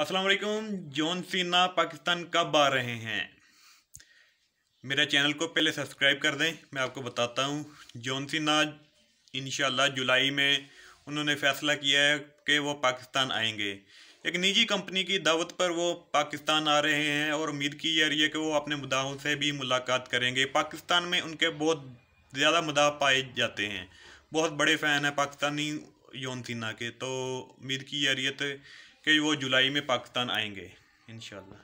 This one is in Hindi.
वालेकुम जॉन सीना पाकिस्तान कब आ रहे हैं मेरे चैनल को पहले सब्सक्राइब कर दें मैं आपको बताता हूँ जॉन सीना इन जुलाई में उन्होंने फैसला किया है कि वो पाकिस्तान आएंगे एक निजी कंपनी की दावत पर वो पाकिस्तान आ रहे हैं और उम्मीद की जा रही है कि वो अपने मुदाओं से भी मुलाकात करेंगे पाकिस्तान में उनके बहुत ज़्यादा मुदा पाए जाते हैं बहुत बड़े फ़ैन हैं पाकिस्तानी जॉन सीना के तो उम्मीद की जा रही है तो कि वो जुलाई में पाकिस्तान आएंगे इन